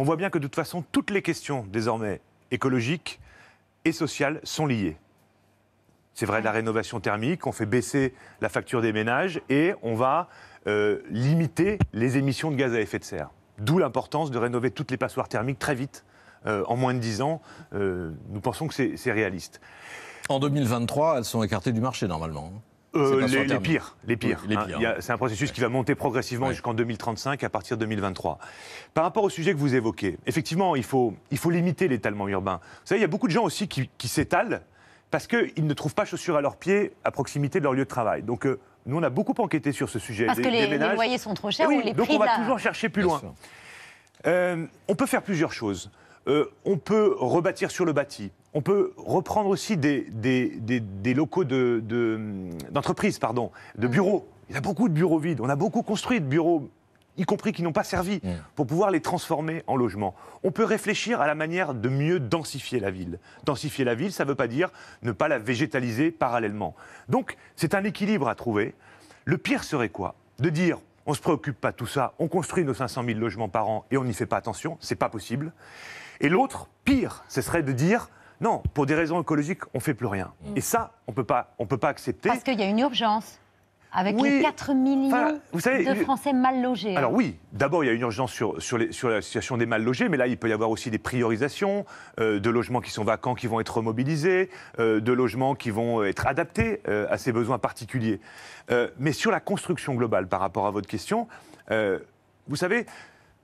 on voit bien que de toute façon, toutes les questions désormais écologiques et sociales sont liées. C'est vrai la rénovation thermique, on fait baisser la facture des ménages et on va euh, limiter les émissions de gaz à effet de serre. D'où l'importance de rénover toutes les passoires thermiques très vite, euh, en moins de 10 ans. Euh, nous pensons que c'est réaliste. En 2023, elles sont écartées du marché normalement. Hein. Euh, les, pires, les pires. Hein. C'est un processus qui va monter progressivement jusqu'en 2035 à partir de 2023. Par rapport au sujet que vous évoquez, effectivement, il faut, il faut limiter l'étalement urbain. Vous savez, il y a beaucoup de gens aussi qui, s'étalent parce qu'ils ne trouvent pas chaussures à leurs pieds à proximité de leur lieu de travail. Donc, euh, nous, on a beaucoup enquêté sur ce sujet. Parce que les, loyers sont trop chers ou les prix Donc, on va toujours chercher plus loin. Euh, on peut faire plusieurs choses. on peut rebâtir sur le bâti. On peut reprendre aussi des, locaux d'entreprise, de, pardon, de mm. bureaux. Il y a beaucoup de bureaux vides. On a beaucoup construit de bureaux, y compris qui n'ont pas servi, mm. pour pouvoir les transformer en logements. On peut réfléchir à la manière de mieux densifier la ville. Densifier la ville, ça ne veut pas dire ne pas la végétaliser parallèlement. Donc, c'est un équilibre à trouver. Le pire serait quoi De dire on ne se préoccupe pas de tout ça, on construit nos 500 000 logements par an et on n'y fait pas attention, c'est pas possible. Et l'autre, pire, ce serait de dire non, pour des raisons écologiques, on fait plus rien. Mm. Et ça, on ne peut pas accepter. Parce qu'il y a une urgence. Avec les 4 millions de Français mal logés. Hein. Alors oui, d'abord, il y a une urgence sur, sur, la situation des mal logés, mais là, il peut y avoir aussi des priorisations euh, de logements qui sont vacants, qui vont être mobilisés, euh, de logements qui vont être adaptés euh, à ces besoins particuliers. mais sur la construction globale, par rapport à votre question, vous savez,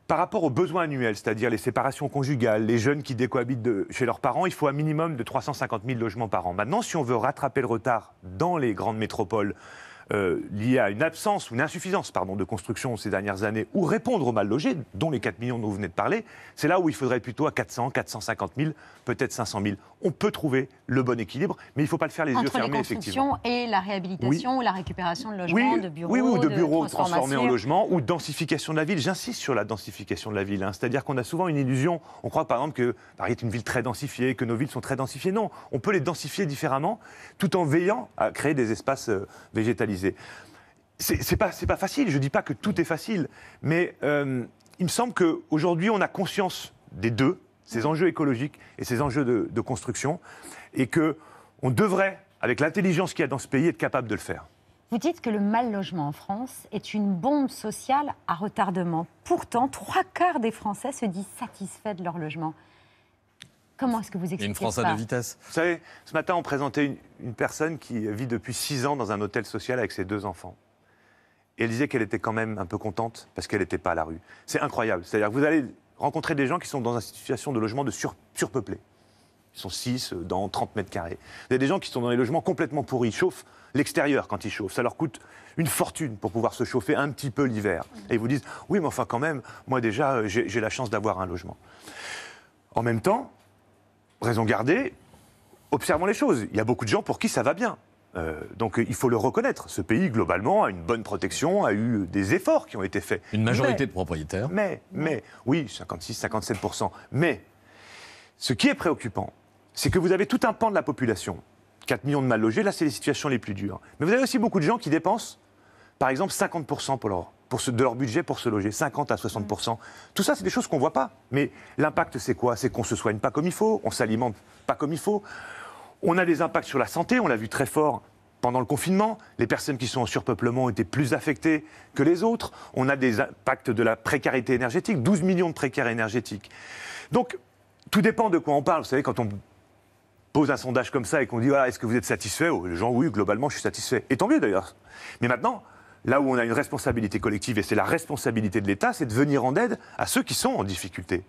par rapport aux besoins annuels, c'est-à-dire les séparations conjugales, les jeunes qui décohabitent chez leurs parents, il faut un minimum de 350 000 logements par an. Maintenant, si on veut rattraper le retard dans les grandes métropoles, euh, liées à une absence ou une insuffisance pardon, de construction ces dernières années, ou répondre aux mal logés, dont les 4 millions dont vous venez de parler, c'est là où il faudrait plutôt à 400, 450 000, peut-être 500 000. On peut trouver le bon équilibre, mais il ne faut pas le faire les yeux fermés, les construction et la réhabilitation ou la récupération de logements, de bureaux. ou de, bureaux transformés en logements, ou densification de la ville. J'insiste sur la densification de la ville. Hein. C'est-à-dire qu'on a souvent une illusion. On croit par exemple que Paris est une ville très densifiée, que nos villes sont très densifiées. Non, on peut les densifier différemment, tout en veillant à créer des espaces euh, végétalisés c'est pas, facile, je ne dis pas que tout est facile, mais euh, il me semble qu'aujourd'hui, on a conscience des deux, ces enjeux écologiques et ces enjeux de, construction, et que on devrait, avec l'intelligence qu'il y a dans ce pays, être capable de le faire. Vous dites que le mal logement en France est une bombe sociale à retardement. Pourtant, trois quarts des Français se disent satisfaits de leur logement. Comment est-ce que vous expliquez Une France à deux Vous savez, ce matin, on présentait une, personne qui vit depuis six ans dans un hôtel social avec ses deux enfants. Et elle disait qu'elle était quand même un peu contente parce qu'elle n'était pas à la rue. C'est incroyable. C'est-à-dire que vous allez rencontrer des gens qui sont dans une situation de logement de surpeuplé. Ils sont 6 euh, dans 30 mètres carrés. y a des gens qui sont dans des logements complètement pourris. Ils chauffent l'extérieur quand ils chauffent. Ça leur coûte une fortune pour pouvoir se chauffer un petit peu l'hiver. Et ils vous disent Oui, mais enfin, quand même, moi déjà, euh, j'ai la chance d'avoir un logement. En même temps, raison gardée, observons les choses. Il y a beaucoup de gens pour qui ça va bien. Euh, donc euh, il faut le reconnaître. Ce pays, globalement, a une bonne protection, a eu des efforts qui ont été faits. Une majorité de propriétaires. Mais, mais, oui, 56-57%. Mais ce qui est préoccupant, c'est que vous avez tout un pan de la population. 4 millions de mal logés, là, c'est les situations les plus dures. Mais vous avez aussi beaucoup de gens qui dépensent, par exemple, 50% pour leur de leur budget pour se loger, 50 à 60 Tout ça, c'est des choses qu'on ne voit pas. Mais l'impact, c'est quoi C'est qu'on se soigne pas comme il faut, on s'alimente pas comme il faut. On a des impacts sur la santé, on l'a vu très fort pendant le confinement. Les personnes qui sont en surpeuplement étaient plus affectées que les autres. On a des impacts de la précarité énergétique, 12 millions de précaires énergétiques. Donc, tout dépend de quoi on parle. Vous savez, quand on pose un sondage comme ça et qu'on dit voilà, est-ce que vous êtes satisfait oh, Les gens, oui, globalement, je suis satisfait. Et tant mieux d'ailleurs. Mais maintenant, là où on a une responsabilité collective, et c'est la responsabilité de l'État, c'est de venir en aide à ceux qui sont en difficulté.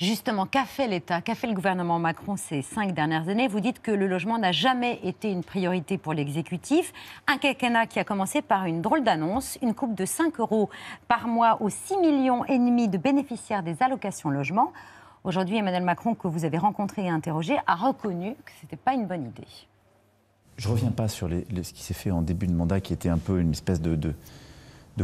Justement, qu'a fait l'État, qu'a fait le gouvernement Macron ces cinq dernières années Vous dites que le logement n'a jamais été une priorité pour l'exécutif. Un quinquennat qui a commencé par une drôle d'annonce, une coupe de 5 euros par mois aux 6,5 millions et de bénéficiaires des allocations logement. Aujourd'hui, Emmanuel Macron, que vous avez rencontré et interrogé, a reconnu que ce n'était pas une bonne idée. Je reviens pas sur ce qui s'est fait en début de mandat, qui était un peu une espèce de,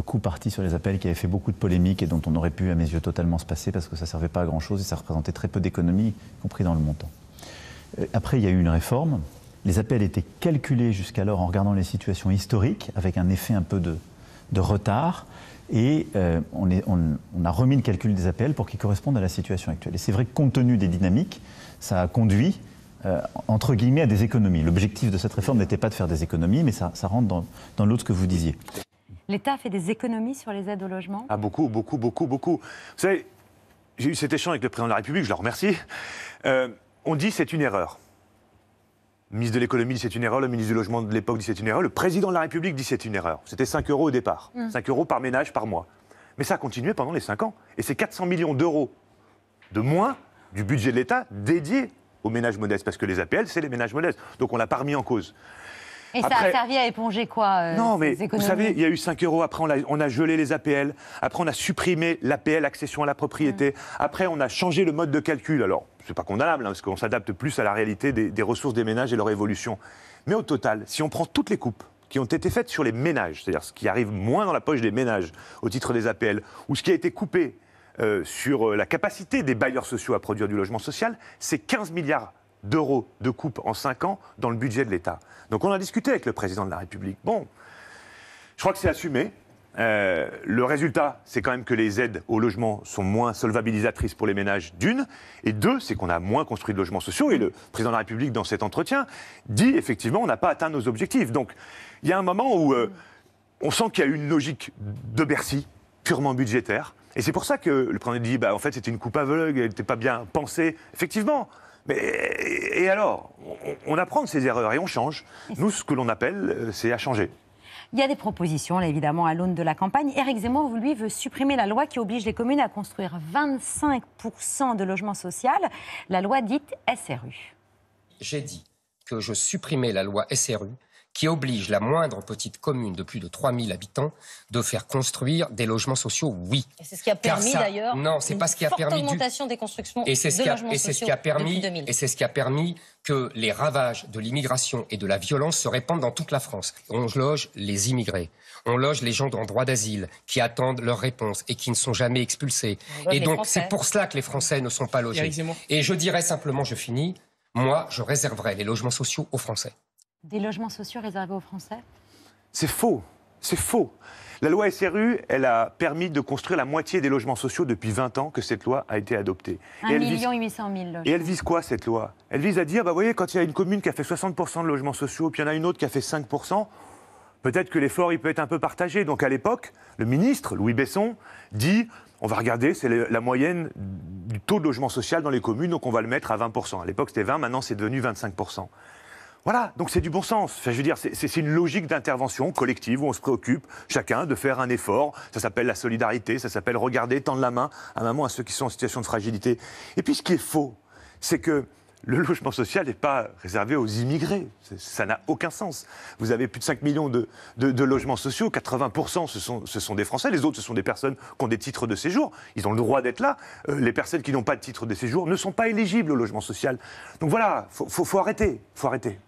coup parti sur les appels, qui avait fait beaucoup de polémiques et dont on aurait pu, à mes yeux, totalement se passer parce que ça ne servait pas à grand-chose et ça représentait très peu d'économies, compris dans le montant. Euh, après, il y a eu une réforme. Les appels étaient calculés jusqu'alors en regardant les situations historiques, avec un effet un peu de, retard. Et euh, on, on, a remis le calcul des appels pour qu'ils correspondent à la situation actuelle. Et c'est vrai que compte tenu des dynamiques, ça a conduit euh, entre guillemets, à des économies. L'objectif de cette réforme n'était pas de faire des économies, mais ça, rentre dans, l'autre que vous disiez. L'État fait des économies sur les aides au logement Ah, beaucoup, beaucoup, beaucoup, beaucoup. Vous savez, j'ai eu cet échange avec le président de la République, je le remercie. Euh, on dit c'est une erreur. Le ministre de l'économie dit c'est une erreur, le ministre du logement de l'époque dit c'est une erreur, le président de la République dit c'est une erreur. C'était 5 euros au départ, 5 mm. euros par ménage par mois. Mais ça a continué pendant les 5 ans. Et c'est 400 millions d'euros de moins du budget de l'État dédié aux ménages modestes, parce que les APL, c'est les ménages modestes. Donc on l'a pas remis en cause. Et ça a servi à éponger quoi euh, Non, mais vous savez, il y a eu 5 euros, après on a, gelé les APL, après on a supprimé l'APL, accession à la propriété, hum. après on a changé le mode de calcul. Alors, ce n'est pas condamnable, hein, parce qu'on s'adapte plus à la réalité des, des ressources des ménages et leur évolution. Mais au total, si on prend toutes les coupes, qui ont été faites sur les ménages, c'est-à-dire ce qui arrive moins dans la poche des ménages au titre des APL, ou ce qui a été coupé euh, sur euh, la capacité des bailleurs sociaux à produire du logement social, c'est 15 milliards d'euros de coupe en 5 ans dans le budget de l'État. Donc on a discuté avec le président de la République. Bon, je crois que c'est assumé. Euh, le résultat, c'est quand même que les aides au logement sont moins solvabilisatrices pour les ménages, d'une. Et deux, c'est qu'on a moins construit de logements sociaux. Et le président de la République, dans cet entretien, dit effectivement, on n'a pas atteint nos objectifs. Donc, il y a un moment où on sent qu'il y a une logique de Bercy, purement budgétaire, et c'est pour ça que le président dit, bah, en fait, c'était une coupe aveugle, elle n'était pas bien pensée. Effectivement. Mais, et alors on, apprend de ses erreurs et on change. Nous, ce que l'on appelle, euh, c'est à changer. Il y a des propositions, là, évidemment, à l'aune de la campagne. Éric Zemmour, lui, veut supprimer la loi qui oblige les communes à construire 25% de logements sociaux, la loi dite SRU. J'ai dit que je supprimais la loi SRU qui oblige la moindre petite commune de plus de 3000 habitants de faire construire des logements sociaux, oui. Et c'est ce qui a permis d'ailleurs. Non, c'est pas ce qui a permis. augmentation des constructions et c'est et c'est ce qui a permis, Et c'est ce qui a permis que les ravages de l'immigration et de la violence se répandent dans toute la France. On loge les immigrés, on loge les gens en droit d'asile qui attendent leur réponse et qui ne sont jamais expulsés. Et donc c'est pour cela que les Français ne sont pas logés. Et je dirais simplement, je finis, moi je réserverai les logements sociaux aux Français des logements sociaux réservés aux Français C'est faux. C'est faux. La loi SRU, elle a permis de construire la moitié des logements sociaux depuis 20 ans que cette loi a été adoptée. 1 800 000 logements. Et elle vise quoi cette loi Elle vise à dire, bah, voyez, quand il y a une commune qui a fait 60% de logements sociaux, puis il y en a une autre qui a fait 5%, peut-être que l'effort, il peut être un peu partagé. Donc à l'époque, le ministre, Louis Besson, dit, on va regarder, c'est la moyenne du taux de logement social dans les communes, donc on va le mettre à 20%. À l'époque, c'était 20, maintenant c'est devenu 25%. Voilà, donc c'est du bon sens. je veux dire, c'est une logique d'intervention collective où on se préoccupe chacun de faire un effort. Ça s'appelle la solidarité, ça s'appelle regarder, tendre la main à maman, à ceux qui sont en situation de fragilité. Et puis ce qui est faux, c'est que le logement social n'est pas réservé aux immigrés. Ça n'a aucun sens. Vous avez plus de 5 millions de, logements sociaux, 80% ce sont, des Français, les autres ce sont des personnes qui ont des titres de séjour, ils ont le droit d'être là. Euh, les personnes qui n'ont pas de titre de séjour ne sont pas éligibles au logement social. Donc voilà, faut, faut arrêter, faut arrêter.